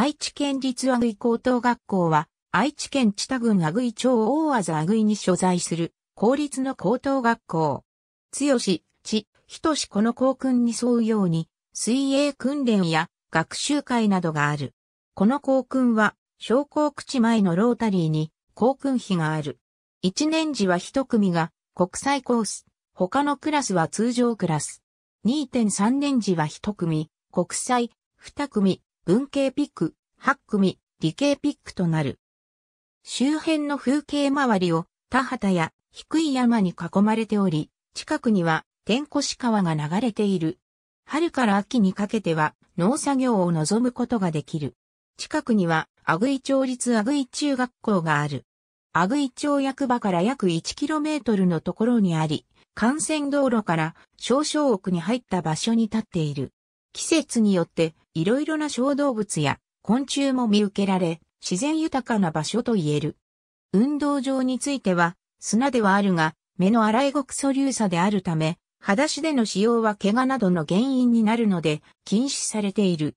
愛知県立阿久井高等学校は、愛知県知多郡阿久井町大和阿久井に所在する、公立の高等学校。強し、ひ人しこの校訓に沿うように、水泳訓練や学習会などがある。この校訓は、昇降口前のロータリーに校訓費がある。一年時は一組が国際コース、他のクラスは通常クラス。2.3年時は一組、国際、二組、文系ピック、8組、理系ピックとなる。周辺の風景周りを田畑や低い山に囲まれており、近くには天越川が流れている。春から秋にかけては農作業を望むことができる。近くには、阿久井町立阿久井中学校がある。阿久井町役場から約 1km のところにあり、幹線道路から少々奥に入った場所に立っている。季節によっていろいろな小動物や昆虫も見受けられ、自然豊かな場所と言える。運動場については、砂ではあるが、目の洗いごく素粒差であるため、裸足での使用は怪我などの原因になるので、禁止されている。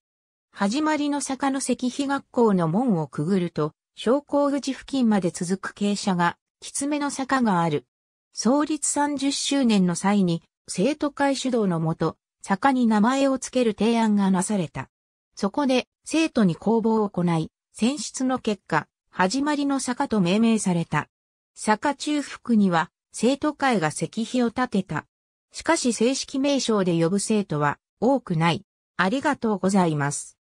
始まりの坂の石碑学校の門をくぐると、昇降口付近まで続く傾斜が、きつめの坂がある。創立30周年の際に、生徒会主導のもと、坂に名前を付ける提案がなされた。そこで、生徒に公募を行い、選出の結果、始まりの坂と命名された。坂中腹には、生徒会が石碑を建てた。しかし正式名称で呼ぶ生徒は多くない。ありがとうございます。